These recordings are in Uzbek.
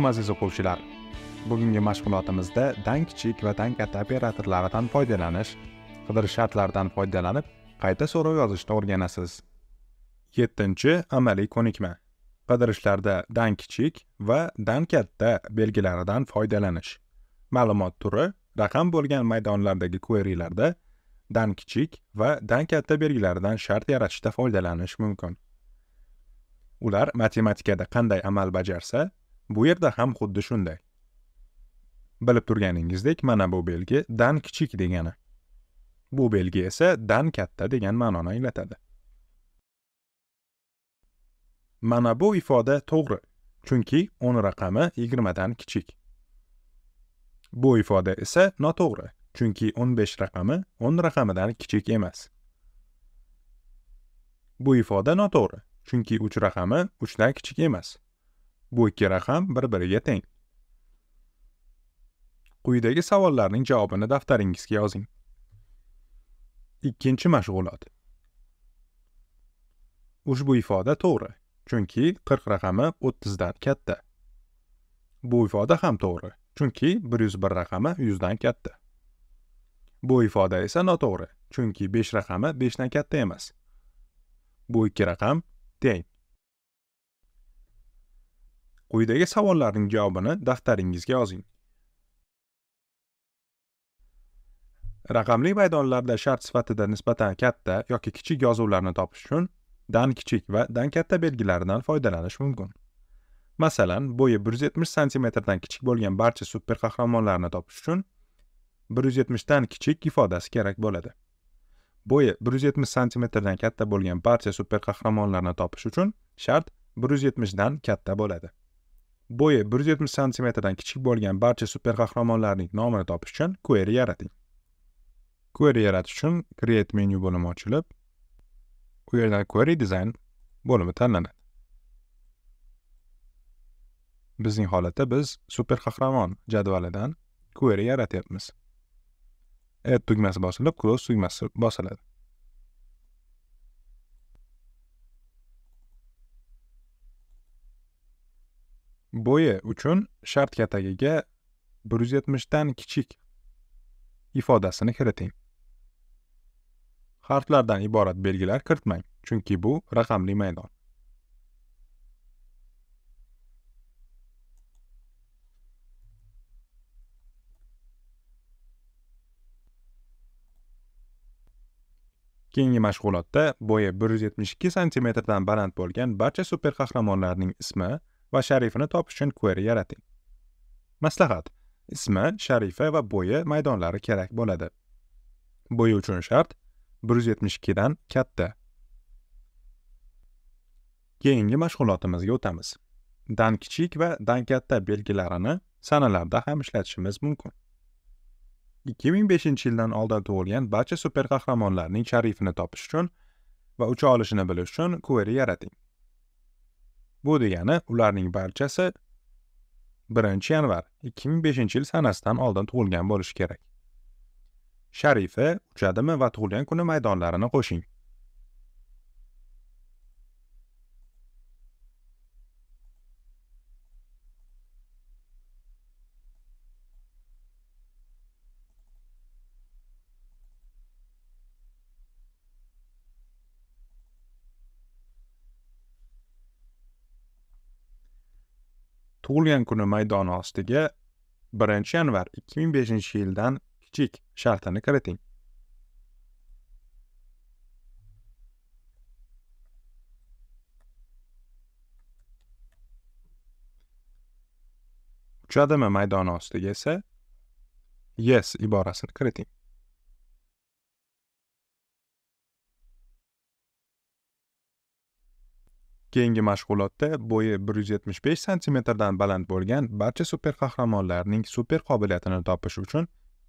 Salom aziz o'quvchilar. Bugungi mashg'ulotimizda dang kichik va dang katta operatorlaridan foydalanish, qidirish shartlaridan foydalanib, qayta so'rov yozishni o'rganasiz. 7. Amaliy ko'nikma. Qidirishlarda dang kichik va dang katta belgilaridan foydalanish. Ma'lumot turi raqam bo'lgan maydonlardagi querylarda dan kichik va dan katta belgilaridan shart yaratishda foydalanish mumkin. Ular matematikada qanday amal bajarsa, Bu yerda ham xuddi shunday. Bilib turganingizdek, mana bu belgi dan kichik degani. Bu belgi esa dan katta degan ma'noni anglatadi. Mana bu ifoda to'g'ri, chunki 10 raqami 20 dan kichik. Bu ifoda esa noto'g'ri, chunki 15 raqami 10 raqamidan kichik emas. Bu ifoda noto'g'ri, chunki 3 raqami 3 dan kichik emas. bu ikki raqam bir biriga teng quyidagi savollarning javobini daftaringizga yozing ikkinchi mashg'ulot ushbu ifoda to'g'ri chunki 40 raqami 30 dan katta bu ifoda ham to'g'ri chunki 101 raqami 100 dan katta bu ifoda esa noto'g'ri chunki 5 raqami 5 dan katta emas bu ikki raqam teng Quyidagi savollarning javobini daftaringizga yozing. Raqamli maydonlarda shart sifatida nisbatan katta yoki kichik yozuvlarni topish uchun dan kichik va dan katta belgilaridan foydalanish mumkin. Masalan, bo'yi 170 santimetrdan kichik bo'lgan barcha super qahramonlarni topish uchun 170 dan kichik ifodasi kerak bo'ladi. Bo'yi 170 santimetrdan katta bo'lgan barcha super qahramonlarni topish uchun shart 170 dan katta bo'ladi. bo'yi 170 santimetrdan kichik bo'lgan barcha super qahramonlarning nomini topish uchun query yarating query yaratish uchun create menu bo'limi ochilib u yerdan query design bo'limi tanlanadi bizning holatda biz super qahramon jadvalidan query yaratyapmiz add tugmasi bosilib close tugmasi bosiladi bo'yi uchun shart katagiga bir yuz yetmishdan kichik ifodasini kiriting harflardan iborat belgilar kiritmang chunki bu raqamli maydon Keyingi mashg'ulotda bo'yi bir yuz yetmish ikki santimetrdan baland bo'lgan barcha super qahramonlarning ismi va sharifini topish uchun query yarating maslahat ismi sharifi va bo'yi maydonlari kerak bo'ladi bo'yi uchun shart 172 dan katta keyingi mashg'ulotimizga o'tamiz dan kichik va dan katta belgilarini sanalarda ham ishlatishimiz mumkin 2005 yildan oldin tug'ilgan barcha super qahramonlarning sharifini topish uchun va ucha olishini bilish uchun query yarating Bu degani ularning barchasi 1 yanvar 2005 yil sanasidan oldin tug'ilgan bo'lishi kerak. Sharifa uchadimi va tug'ilgan kuni maydonlarini qo'shing. tug'ilgan kuni maydoni ostiga birinchi yanvar ikki ming beshinchi yildan kichik shartini kiriting uchadimi maydoni ostiga esa yes iborasini kiriting Keyingi mashg'ulotda bo'yi 175 santimetrdan baland bo'lgan barcha super qahramonlarning super qobiliyatini topish uchun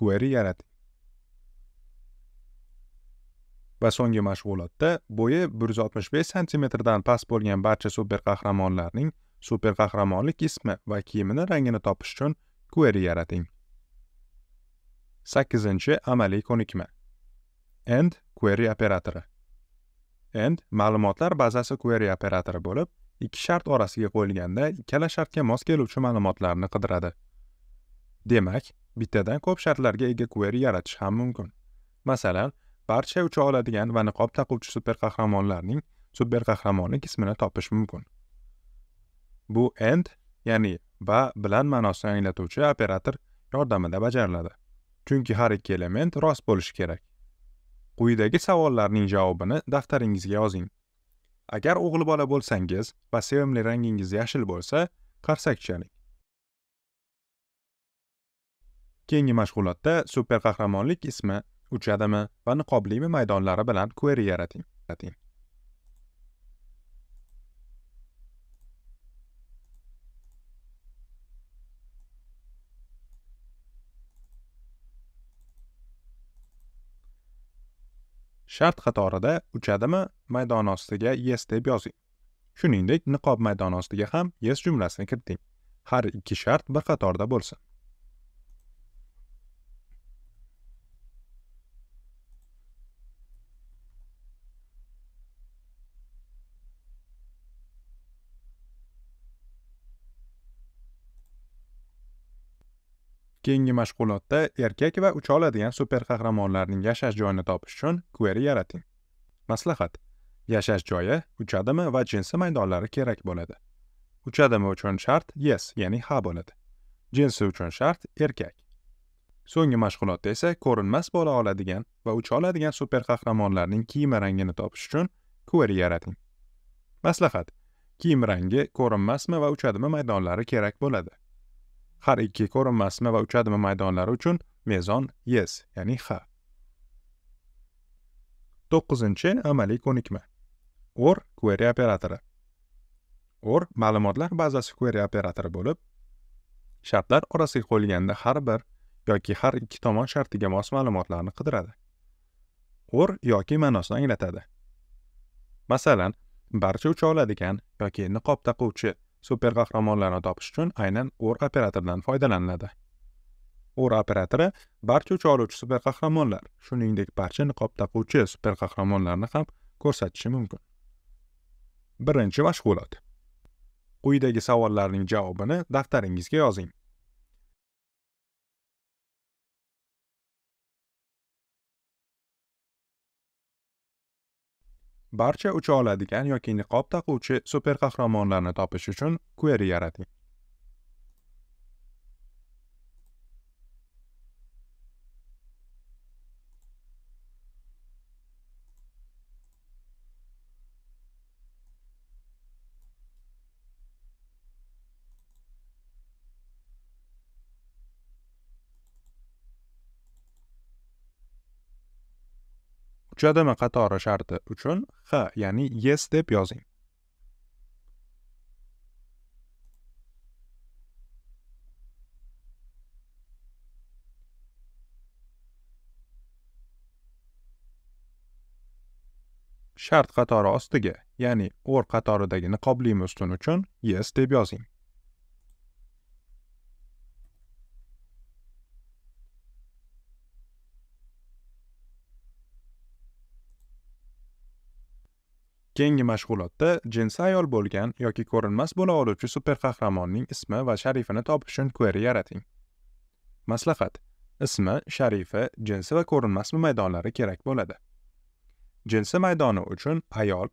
query yarating. Va so'nggi mashg'ulotda bo'yi 165 santimetrdan past bo'lgan barcha super qahramonlarning super qahramonlik ismi va kiyimini rangini topish uchun query yarating. 8. Amaliy ko'nikma. End query operatori. and ma'lumotlar bazasi query operatori bo'lib ikki shart orasiga qo'yilganda ikkala shartga mos keluvchi ma'lumotlarni qidiradi demak bittadan ko'p shartlarga ega query yaratish ham mumkin masalan barcha ucha oladigan va niqob taquvchi super qahramonlarning super qahramonlik ismini topish mumkin bu and ya'ni va bilan ma'nosini anglatuvchi operator yordamida bajariladi chunki har ikki element rost bo'lishi kerak Quyidagi savollarning javobini daftaringizga yozing. Agar o'g'il bola bo'lsangiz va sevimli rangingiz yashil bo'lsa, qarsakchalik. Keyingi mashg'ulotda super qahramonlik ismi, uchadimi va niqoblimi maydonlari bilan query yarating. shart qatorida uchadimi maydon ostiga yes deb yozing shuningdek niqob maydon ostiga ham yes jumlasini kiriting har ikki shart bir qatorda bo'lsin Keyingi mashg'ulotda erkak va ucha oladigan super qahramonlarning yashash joyini topish uchun query yarating. Maslahat: Yashash joyi, uchadimi va jinsi maydonlari kerak bo'ladi. Uchadimi uchun shart yes, ya'ni ha bo'ladi. Jinsi uchun shart erkak. So'nggi mashg'ulotda esa ko'rinmas bo'la oladigan va ucha oladigan super qahramonlarning kiyim rangini topish uchun query yarating. Maslahat: Kiyim rangi ko'rinmasmi va uchadimi maydonlari kerak bo'ladi. har ikki ko'rinmasmi va uchadimi maydonlari uchun mezon yes ya'ni ha to'qqizinchi amaliy ko'nikma or query operatori or ma'lumotlar bazasi query operatori bo'lib shartlar orasiga qo'yilganda har bir yoki har ikki tomon shartiga mos ma'lumotlarni qidiradi or yoki ma'nosini anglatadi masalan barcha ucha oladigan yoki niqob taquvchi super qahramonlarni topish uchun aynan or operatoridan foydalaniladi or operatori barcha uch oluvchi super qahramonlar shuningdek barcha niqob taquvchi super qahramonlarni ham ko'rsatishi mumkin birinchi mashg'ulot quyidagi savollarning javobini daftaringizga yozing barcha ucha oladigan yoki niqob taquvchi super qahramonlarni topish uchun query yarating uchadimi qatori sharti uchun h ya'ni yes deb yozing shart qatori ostiga ya'ni or qatoridagi niqobli ustun uchun yes deb yozing Keyingi mashg'ulotda jinsi ayol bo'lgan yoki ko'rinmas bo'la oluvchi super qahramonning ismi va sharifini topish uchun query yarating. Maslahat: ismi, sharifi, jinsi va ko'rinmasmi maydonlari kerak bo'ladi. Jinsi maydoni uchun ayol,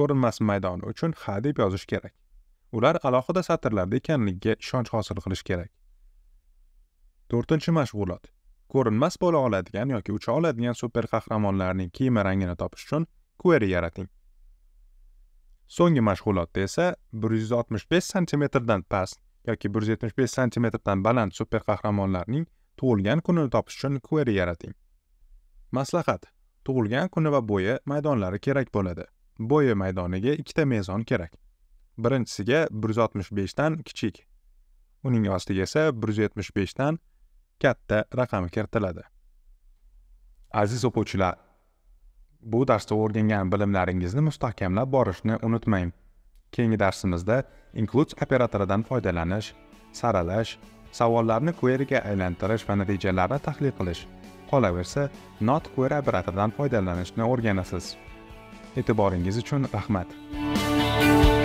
ko'rinmas maydoni uchun ha deb yozish kerak. Ular alohida satrlarda ekanligiga ishonch hosil qilish kerak. 4 mashg'ulot. Ko'rinmas bo'la oladigan yoki ucha oladigan super qahramonlarning kiyimi rangini topish uchun query yarating. so'nggi mashg'ulotda esa bir yuz oltmish besh santimetrdan past yoki bir yuz yetmish besh santimetrdan baland super qahramonlarning tug'ilgan kunini topish uchun query yarating maslahat tug'ilgan kuni va bo'yi maydonlari kerak bo'ladi bo'yi maydoniga ikkita mezon kerak birinchisiga bir yuz oltmish beshdan kichik uning ostiga esa bir yuz yetmish beshdan katta raqami kiritiladi aziz o'quvchilar bu darsda o'rgangan bilimlaringizni mustahkamlab borishni unutmang keyingi darsimizda includes operatoridan foydalanish saralash savollarni queryga aylantirish va natijalarni tahlil qilish qolaversa not query operatoridan foydalanishni o'rganasiz e'tiboringiz uchun rahmat